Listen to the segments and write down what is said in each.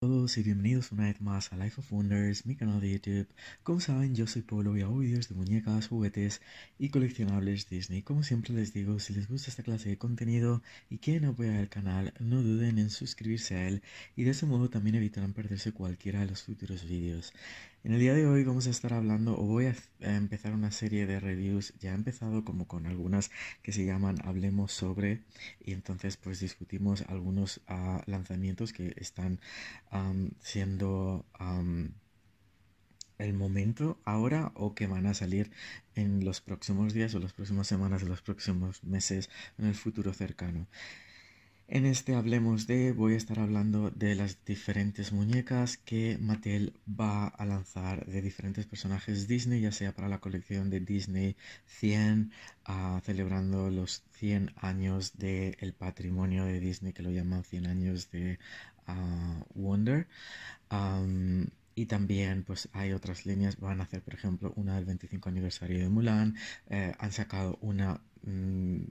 todos y bienvenidos una vez más a Life of Wonders, mi canal de YouTube. Como saben, yo soy Polo y hago vídeos de muñecas, juguetes y coleccionables Disney. Como siempre les digo, si les gusta esta clase de contenido y quieren apoyar el canal, no duden en suscribirse a él y de ese modo también evitarán perderse cualquiera de los futuros vídeos. En el día de hoy vamos a estar hablando o voy a, empezar una serie de reviews. Ya he empezado como con algunas que se llaman Hablemos sobre y entonces pues discutimos algunos ah, lanzamientos que están siendo el momento ahora o que van a salir en los próximos días o las próximas semanas o los próximos meses en el futuro cercano. En este Hablemos de voy a estar hablando de las diferentes muñecas que Mattel va a lanzar de diferentes personajes Disney, ya sea para la colección de Disney 100, ah, celebrando los 100 años del patrimonio de Disney, que lo llaman 100 años de ah, Wonder. y también pues hay otras líneas, van a hacer por ejemplo una del 25 aniversario de Mulan, eh, han sacado una... Mm,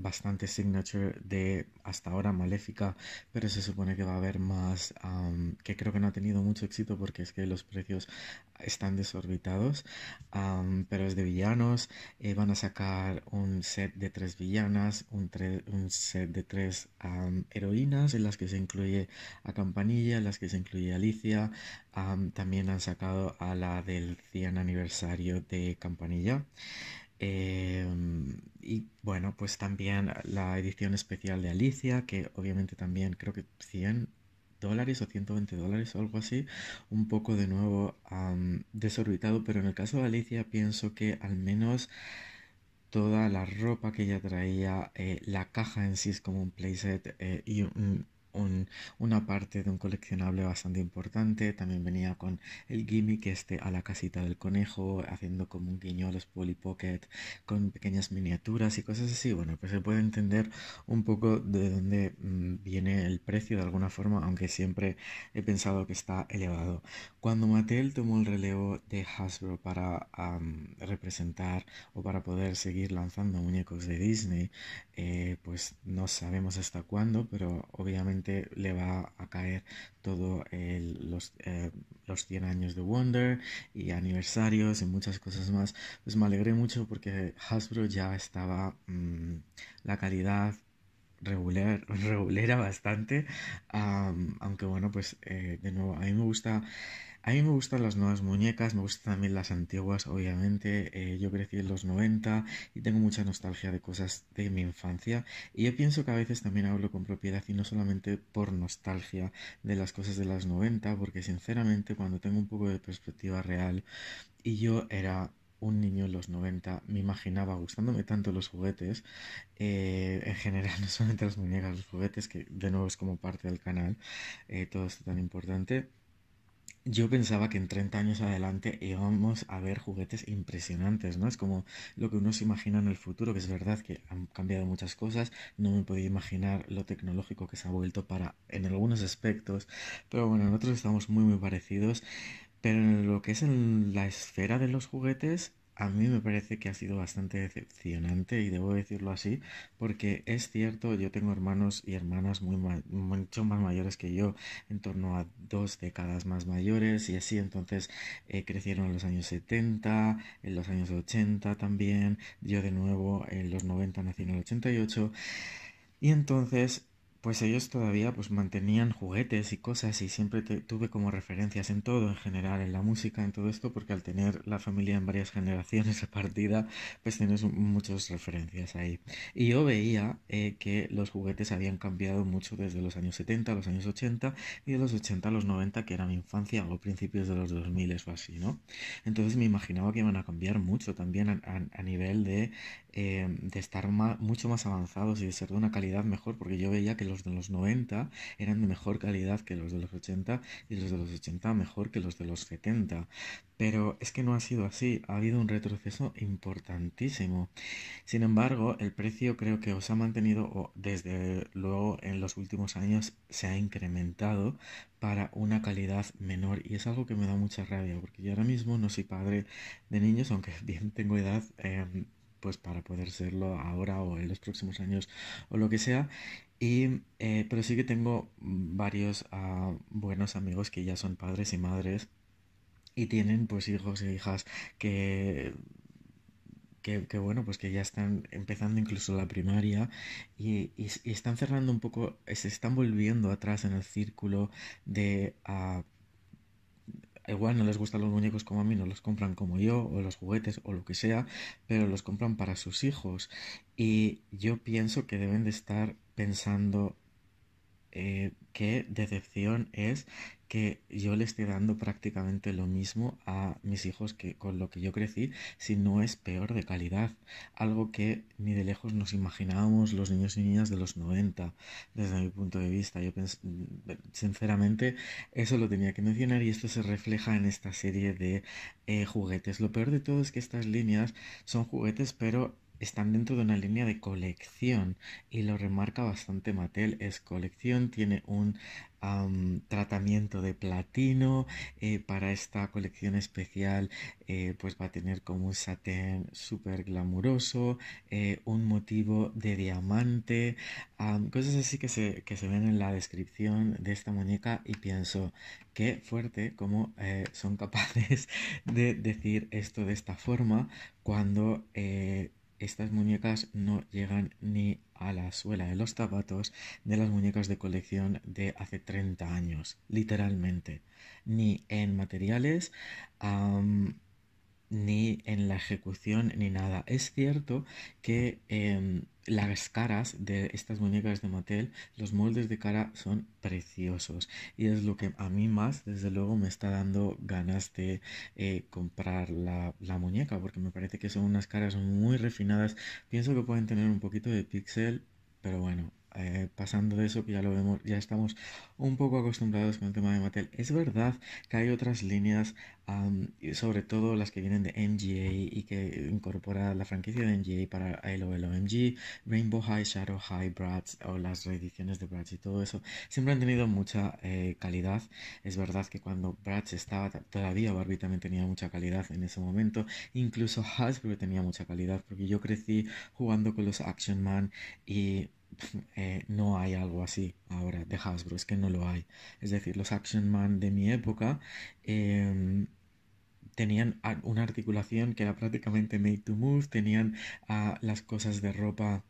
bastante signature de hasta ahora Maléfica, pero se supone que va a haber más, que creo que no ha tenido mucho éxito porque es que los precios están desorbitados, pero es de villanos, eh, van a sacar un set de tres villanas, un, un set de tres heroínas, en las que se incluye a Campanilla, en las que se incluye a Alicia, también han sacado a la del 100 aniversario de Campanilla. Em, y bueno, pues también la edición especial de Alicia, que obviamente también creo que 100 dólares o 120 dólares o algo así, un poco de nuevo desorbitado, pero en el caso de Alicia pienso que al menos toda la ropa que ella traía, eh, la caja en sí es como un playset eh, y un, una parte de un coleccionable bastante importante. También venía con el gimmick este a la casita del conejo, haciendo como un guiño a los Polly Pocket con pequeñas miniaturas y cosas así. Bueno, pues se puede entender un poco de dónde mm, viene el precio de alguna forma, aunque siempre he pensado que está elevado. Cuando Mattel tomó el relevo de Hasbro para representar o para poder seguir lanzando muñecos de Disney, eh, pues no sabemos hasta cuándo, pero obviamente le va a caer todos los, 100 eh, años de Wonder y aniversarios y muchas cosas más. Pues me alegré mucho porque Hasbro ya estaba mm, la calidad regular, regulera bastante. aunque bueno, pues eh, de nuevo, a mí me gusta. A mí me gustan las nuevas muñecas, me gustan también las antiguas, obviamente. Eh, yo crecí en los 90 y tengo mucha nostalgia de cosas de mi infancia. Y yo pienso que a veces también hablo con propiedad y no solamente por nostalgia de las cosas de las 90, porque sinceramente cuando tengo un poco de perspectiva real y yo era un niño en los 90 me imaginaba, gustándome tanto los juguetes, eh, en general, no solamente las muñecas, los juguetes, que de nuevo es como parte del canal, eh, todo esto tan importante. Yo pensaba que en 30 años adelante íbamos a ver juguetes impresionantes, ¿no? Es como lo que uno se imagina en el futuro, que es verdad que han cambiado muchas cosas, no me podía imaginar lo tecnológico que se ha vuelto para en algunos aspectos, pero bueno, nosotros estamos muy muy parecidos pero en lo que es en la esfera de los juguetes, a mí me parece que ha sido bastante decepcionante y debo decirlo así, porque es cierto, yo tengo hermanos y hermanas mucho más mayores que yo, en torno a dos décadas más mayores y así, entonces eh, crecieron en los años 70, en los años 80 también, yo de nuevo en los 90 nací en el 88. Y entonces pues ellos todavía pues mantenían juguetes y cosas y siempre tuve como referencias en todo en general en la música en todo esto porque al tener la familia en varias generaciones repartida pues tienes muchas referencias ahí y yo veía eh, que los juguetes habían cambiado mucho desde los años 70 a los años 80 y de los 80 a los 90 que era mi infancia o principios de los 2000 o así no entonces me imaginaba que iban a cambiar mucho también a, nivel de, eh, estar mucho más avanzados y de ser de una calidad mejor porque yo veía que los de los 90 eran de mejor calidad que los de los 80 y los de los 80 mejor que los de los 70. Pero es que no ha sido así, ha habido un retroceso importantísimo. Sin embargo, el precio creo que os ha mantenido, o desde luego en los últimos años se ha incrementado para una calidad menor y es algo que me da mucha rabia porque yo ahora mismo no soy padre de niños, aunque bien tengo edad. Eh, pues para poder serlo ahora o en los próximos años o lo que sea y, eh, pero sí que tengo varios ah, buenos amigos que ya son padres y madres y tienen pues hijos e hijas que que, bueno, pues que ya están empezando incluso la primaria y, están cerrando un poco, se están volviendo atrás en el círculo de ah, igual no les gustan los muñecos como a mí, no los compran como yo, o los juguetes, o lo que sea, pero los compran para sus hijos. Y yo pienso que deben de estar pensando eh, qué decepción es que yo le esté dando prácticamente lo mismo a mis hijos que con lo que yo crecí, si no es peor de calidad. Algo que ni de lejos nos imaginábamos los niños y niñas de los 90, desde mi punto de vista. Yo sinceramente eso lo tenía que mencionar y esto se refleja en esta serie de eh, juguetes. Lo peor de todo es que estas líneas son juguetes, pero están dentro de una línea de colección y lo remarca bastante Mattel, es colección, tiene un tratamiento de platino. Eh, para esta colección especial eh, pues va a tener como un satén súper glamuroso, eh, un motivo de diamante, cosas así que se, que se ven en la descripción de esta muñeca y pienso, qué fuerte como son capaces de decir esto de esta forma cuando estas muñecas no llegan ni a la suela de los zapatos de las muñecas de colección de hace 30 años, literalmente, ni en materiales ni en la ejecución ni nada. Es cierto que em, las caras de estas muñecas de Mattel, los moldes de cara son preciosos y es lo que a mí más desde luego me está dando ganas de eh, comprar la, la, muñeca porque me parece que son unas caras muy refinadas. Pienso que pueden tener un poquito de pixel, pero bueno, eh, pasando de eso que ya lo vemos, ya estamos un poco acostumbrados con el tema de Mattel. Es verdad que hay otras líneas, sobre todo las que vienen de MGA y que incorpora la franquicia de MGA para OMG, Rainbow High, Shadow High, Bratz o las reediciones de Bratz y todo eso. Siempre han tenido mucha eh, calidad. Es verdad que cuando Bratz estaba, todavía Barbie también tenía mucha calidad en ese momento. Incluso Hasbro tenía mucha calidad porque yo crecí jugando con los Action Man y eh, no hay algo así ahora de Hasbro, es que no lo hay. Es decir, los Action Man de mi época em, tenían una articulación que era prácticamente made to move, tenían las cosas de ropa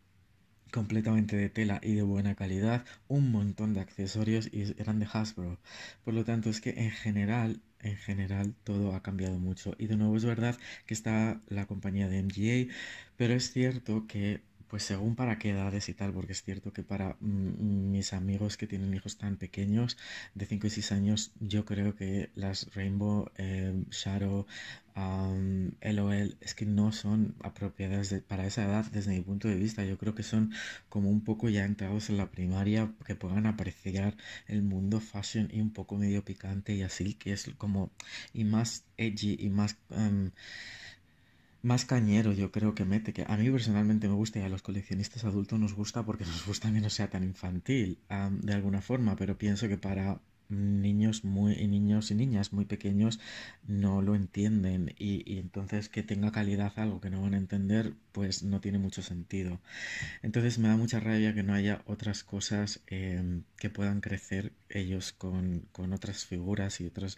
completamente de tela y de buena calidad, un montón de accesorios y eran de Hasbro. Por lo tanto, es que en general en general todo ha cambiado mucho. Y de nuevo es verdad que está la compañía de MGA, pero es cierto que pues según para qué edades y tal, porque es cierto que para mm, mis amigos que tienen hijos tan pequeños, de 5 y 6 años, yo creo que las Rainbow, em, Shadow, LOL, es que no son apropiadas para esa edad desde mi punto de vista. Yo creo que son como un poco ya entrados en la primaria, que puedan apreciar el mundo fashion y un poco medio picante y así, que es como, y más edgy y más... Em, más cañero yo creo que mete, que a mí personalmente me gusta y a los coleccionistas adultos nos gusta porque nos gusta que no sea tan infantil de alguna forma, pero pienso que para niños muy y niños y niñas muy pequeños no lo entienden y, entonces que tenga calidad algo que no van a entender pues no tiene mucho sentido entonces me da mucha rabia que no haya otras cosas em, que puedan crecer ellos con, con otras figuras y otras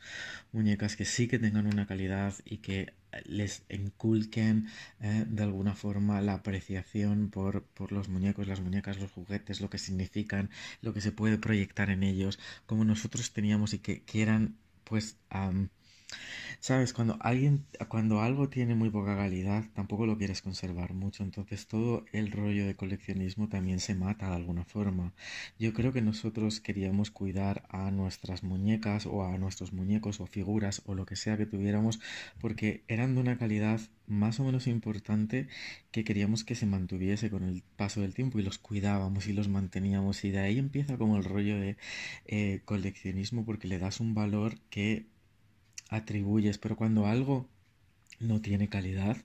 muñecas que sí que tengan una calidad y que les inculquen eh, de alguna forma la apreciación por, por, los muñecos, las muñecas, los juguetes, lo que significan, lo que se puede proyectar en ellos, como nosotros teníamos y que, quieran, eran pues Sabes, cuando alguien, cuando algo tiene muy poca calidad, tampoco lo quieres conservar mucho. Entonces todo el rollo de coleccionismo también se mata de alguna forma. Yo creo que nosotros queríamos cuidar a nuestras muñecas o a nuestros muñecos o figuras o lo que sea que tuviéramos porque eran de una calidad más o menos importante que queríamos que se mantuviese con el paso del tiempo y los cuidábamos y los manteníamos y de ahí empieza como el rollo de eh, coleccionismo porque le das un valor que atribuyes, pero cuando algo no tiene calidad,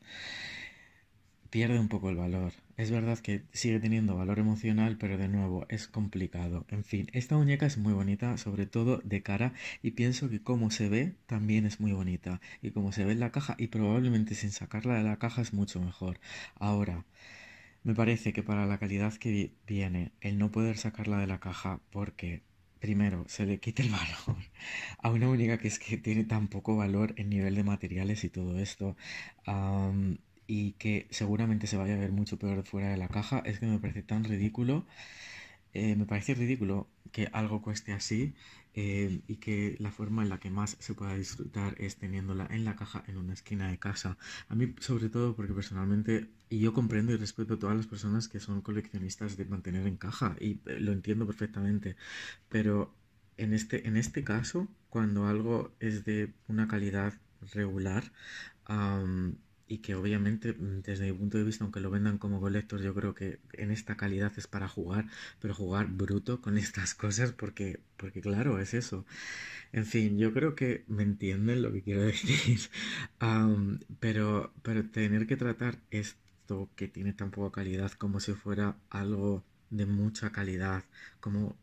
pierde un poco el valor. Es verdad que sigue teniendo valor emocional, pero de nuevo es complicado. En fin, esta muñeca es muy bonita, sobre todo de cara, y pienso que como se ve también es muy bonita. Y como se ve en la caja, y probablemente sin sacarla de la caja es mucho mejor. Ahora, me parece que para la calidad que viene, el no poder sacarla de la caja porque primero, se le quita el valor a una única que es que tiene tan poco valor en nivel de materiales y todo esto. y que seguramente se vaya a ver mucho peor fuera de la caja. Es que me parece tan ridículo. Eh, me parece ridículo que algo cueste así eh, y que la forma en la que más se pueda disfrutar es teniéndola en la caja en una esquina de casa. A mí sobre todo porque personalmente, y yo comprendo y respeto a todas las personas que son coleccionistas de mantener en caja y eh, lo entiendo perfectamente, pero en este, en este caso, cuando algo es de una calidad regular, y que obviamente mm, desde mi punto de vista, aunque lo vendan como colector, yo creo que en esta calidad es para jugar, pero jugar bruto con estas cosas porque, porque claro, es eso. En fin, yo creo que me entienden lo que quiero decir, pero, pero tener que tratar esto que tiene tan poca calidad como si fuera algo de mucha calidad, como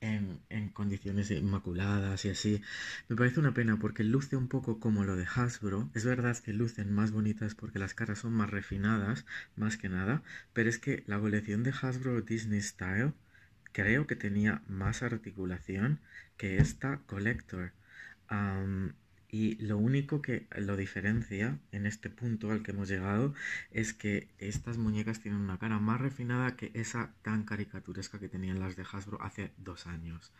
en, condiciones inmaculadas y así. Me parece una pena porque luce un poco como lo de Hasbro. Es verdad que lucen más bonitas porque las caras son más refinadas, más que nada, pero es que la colección de Hasbro Disney Style creo que tenía más articulación que esta Collector. Um, y lo único que lo diferencia en este punto al que hemos llegado es que estas muñecas tienen una cara más refinada que esa tan caricaturesca que tenían las de Hasbro hace dos años.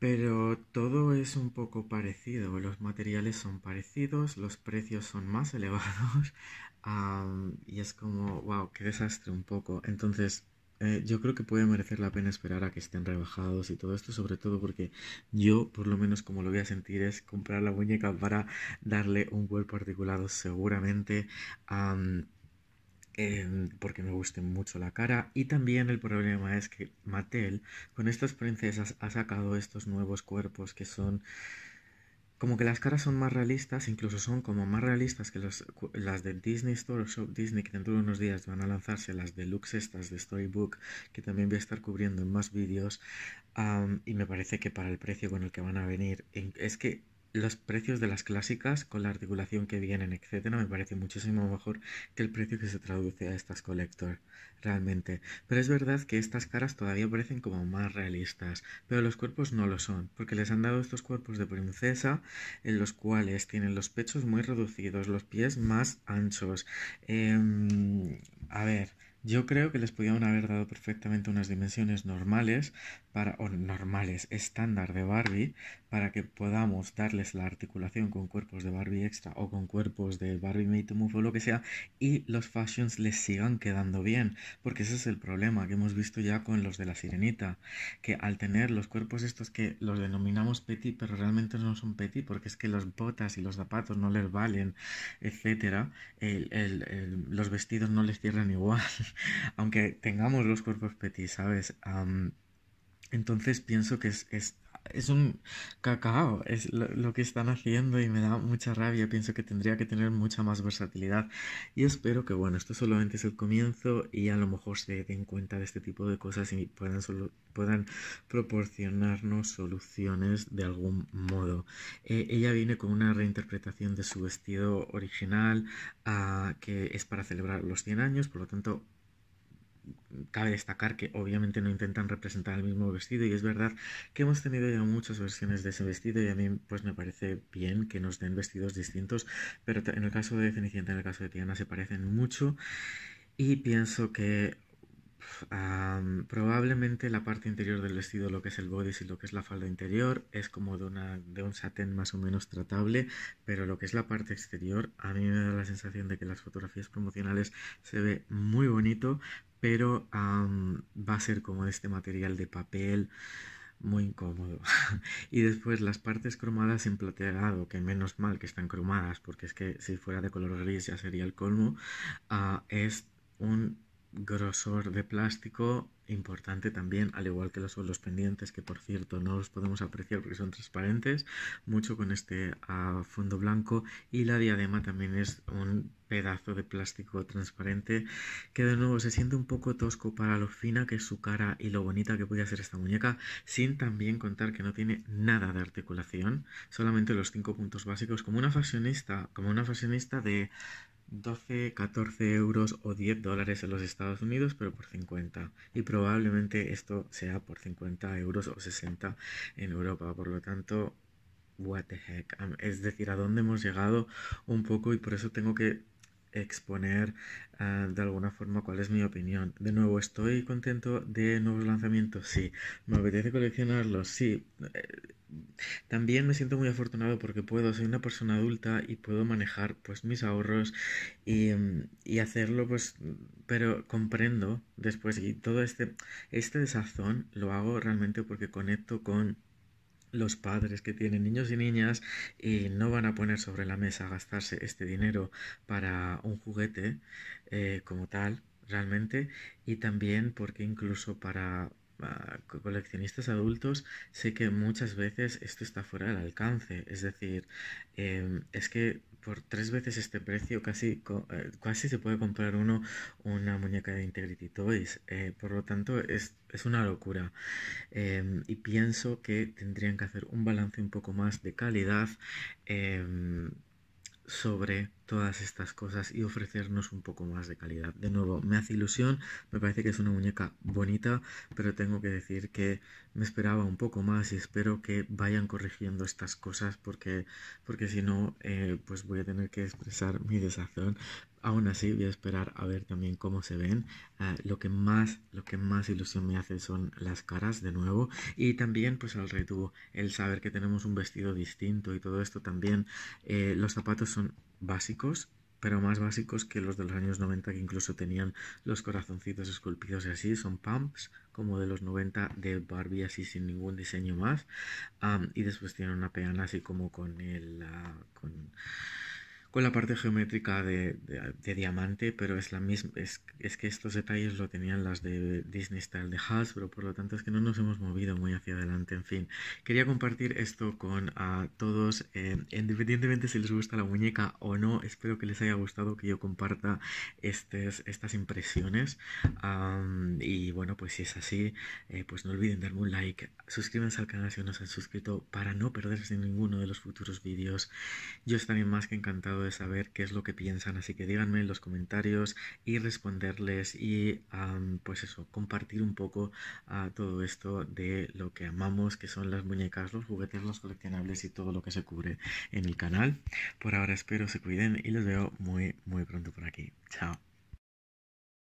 Pero todo es un poco parecido, los materiales son parecidos, los precios son más elevados y es como, wow, qué desastre un poco. Entonces, eh, yo creo que puede merecer la pena esperar a que estén rebajados y todo esto, sobre todo porque yo, por lo menos como lo voy a sentir, es comprar la muñeca para darle un cuerpo articulado seguramente em, porque me guste mucho la cara y también el problema es que Mattel con estas princesas ha sacado estos nuevos cuerpos que son como que las caras son más realistas, incluso son como más realistas que las de Disney Store o Shop Disney, que dentro de unos días van a lanzarse las deluxe estas de Storybook, que también voy a estar cubriendo en más vídeos. y me parece que para el precio con el que van a venir, es que los precios de las clásicas con la articulación que vienen, etcétera, me parece muchísimo mejor que el precio que se traduce a estas collector, realmente. Pero es verdad que estas caras todavía parecen como más realistas, pero los cuerpos no lo son, porque les han dado estos cuerpos de princesa en los cuales tienen los pechos muy reducidos, los pies más anchos. Em, a ver, yo creo que les pudieron haber dado perfectamente unas dimensiones normales para o normales estándar de Barbie para que podamos darles la articulación con cuerpos de Barbie extra o con cuerpos de Barbie made to move o lo que sea y los fashions les sigan quedando bien, porque ese es el problema que hemos visto ya con los de la Sirenita, que al tener los cuerpos estos que los denominamos petit, pero realmente no son petit porque es que los botas y los zapatos no les valen, etcétera, los vestidos no les cierran igual. aunque tengamos los cuerpos petit, ¿sabes? entonces pienso que es, es, es un cacao, es lo, que están haciendo y me da mucha rabia. Pienso que tendría que tener mucha más versatilidad. Y espero que, bueno, esto solamente es el comienzo y a lo mejor se den cuenta de este tipo de cosas y puedan, puedan proporcionarnos soluciones de algún modo. Eh, ella viene con una reinterpretación de su vestido original, ah, que es para celebrar los 100 años, por lo tanto, cabe destacar que obviamente no intentan representar el mismo vestido y es verdad que hemos tenido ya muchas versiones de ese vestido y a mí pues me parece bien que nos den vestidos distintos, pero en el caso de Cenicienta, en el caso de Tiana se parecen mucho y pienso que probablemente la parte interior del vestido, lo que es el bodice y lo que es la falda interior, es como de, un satén más o menos tratable, pero lo que es la parte exterior, a mí me da la sensación de que las fotografías promocionales se ve muy bonito, pero va a ser como este material de papel muy incómodo. y después las partes cromadas en plateado, que menos mal que están cromadas, porque es que si fuera de color gris ya sería el colmo, ah, es un grosor de plástico importante también, al igual que los pendientes, que por cierto no los podemos apreciar porque son transparentes, mucho con este ah, fondo blanco y la diadema también es un pedazo de plástico transparente que de nuevo se siente un poco tosco para lo fina que es su cara y lo bonita que puede ser esta muñeca, sin también contar que no tiene nada de articulación, solamente los cinco puntos básicos, como una fashionista, como una fashionista de 12, 14 euros o 10 dólares en los Estados Unidos, pero por 50. Y probablemente esto sea por 50 euros o 60 en Europa. Por lo tanto, what the heck. Es decir, a dónde hemos llegado un poco y por eso tengo que exponer ah, de alguna forma cuál es mi opinión. De nuevo, ¿estoy contento de nuevos lanzamientos? Sí. ¿Me apetece coleccionarlos? Sí. Eh, también me siento muy afortunado porque puedo, soy una persona adulta y puedo manejar pues mis ahorros y, mm, y hacerlo pues, pero comprendo después y todo este, este desazón lo hago realmente porque conecto con los padres que tienen niños y niñas y eh, no van a poner sobre la mesa gastarse este dinero para un juguete eh, como tal realmente y también porque incluso para ah, coleccionistas adultos sé que muchas veces esto está fuera del alcance es decir em, es que por tres veces este precio casi, eh, casi se puede comprar uno una muñeca de Integrity Toys. Eh, por lo tanto, es, una locura. Em, y pienso que tendrían que hacer un balance un poco más de calidad. Em, sobre todas estas cosas y ofrecernos un poco más de calidad. De nuevo, me hace ilusión, me parece que es una muñeca bonita, pero tengo que decir que me esperaba un poco más y espero que vayan corrigiendo estas cosas porque, porque si no, eh, pues voy a tener que expresar mi desazón Aún así voy a esperar a ver también cómo se ven. Ah, lo, que más, lo que más ilusión me hace son las caras de nuevo. Y también pues al retuvo el saber que tenemos un vestido distinto y todo esto también. Eh, los zapatos son básicos, pero más básicos que los de los años 90 que incluso tenían los corazoncitos esculpidos y así. Son pumps como de los 90 de Barbie así sin ningún diseño más. y después tienen una peana así como con el... Ah, con con la parte geométrica de, diamante, pero es la misma. Es, que estos detalles lo tenían las de Disney Style de Hasbro, por lo tanto es que no nos hemos movido muy hacia adelante. En fin, quería compartir esto con a todos, eh, independientemente si les gusta la muñeca o no. Espero que les haya gustado que yo comparta estas impresiones. y bueno, pues si es así, eh, pues no olviden darme un like, suscríbanse al canal si no se han suscrito para no perderse ninguno de los futuros vídeos. Yo estaré más que encantado de saber qué es lo que piensan, así que díganme en los comentarios y responderles y pues eso, compartir un poco a ah, todo esto de lo que amamos, que son las muñecas, los juguetes, los coleccionables y todo lo que se cubre en el canal. Por ahora espero se cuiden y los veo muy muy pronto por aquí. Chao.